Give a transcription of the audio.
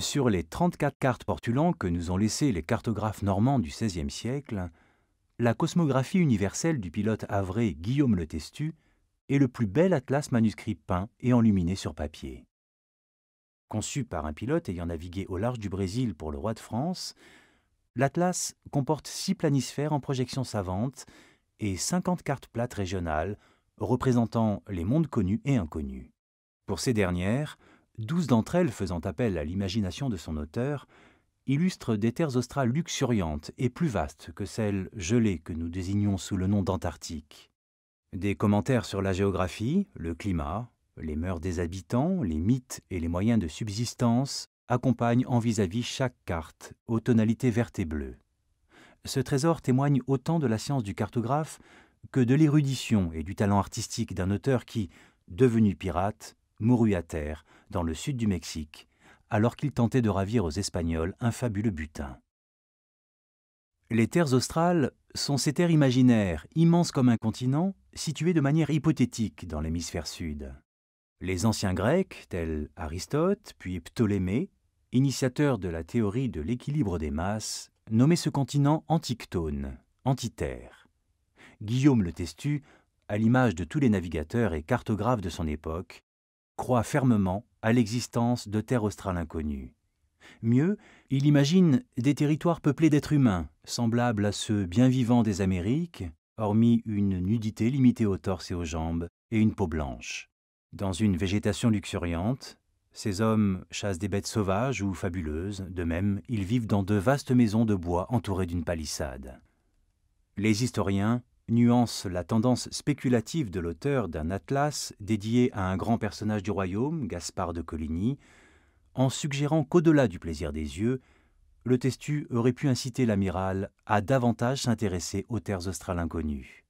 Sur les 34 cartes portulans que nous ont laissées les cartographes normands du XVIe siècle, la cosmographie universelle du pilote avré Guillaume le Testu est le plus bel atlas manuscrit peint et enluminé sur papier. Conçu par un pilote ayant navigué au large du Brésil pour le roi de France, l'atlas comporte six planisphères en projection savante et 50 cartes plates régionales représentant les mondes connus et inconnus. Pour ces dernières, douze d'entre elles faisant appel à l'imagination de son auteur, illustrent des terres australes luxuriantes et plus vastes que celles gelées que nous désignons sous le nom d'Antarctique. Des commentaires sur la géographie, le climat, les mœurs des habitants, les mythes et les moyens de subsistance accompagnent en vis-à-vis chaque carte aux tonalités vertes et bleues. Ce trésor témoigne autant de la science du cartographe que de l'érudition et du talent artistique d'un auteur qui, devenu pirate, mourut à terre, dans le sud du Mexique, alors qu'il tentait de ravir aux Espagnols un fabuleux butin. Les terres australes sont ces terres imaginaires, immenses comme un continent, situées de manière hypothétique dans l'hémisphère sud. Les anciens Grecs, tels Aristote, puis Ptolémée, initiateurs de la théorie de l'équilibre des masses, nommaient ce continent antictone, antiterre. Guillaume le Testu, à l'image de tous les navigateurs et cartographes de son époque, croit fermement à l'existence de terres australes inconnues. Mieux, il imagine des territoires peuplés d'êtres humains, semblables à ceux bien vivants des Amériques, hormis une nudité limitée aux torse et aux jambes, et une peau blanche. Dans une végétation luxuriante, ces hommes chassent des bêtes sauvages ou fabuleuses, de même, ils vivent dans de vastes maisons de bois entourées d'une palissade. Les historiens nuance la tendance spéculative de l'auteur d'un atlas dédié à un grand personnage du royaume, Gaspard de Coligny, en suggérant qu'au-delà du plaisir des yeux, le Testu aurait pu inciter l'amiral à davantage s'intéresser aux terres australes inconnues.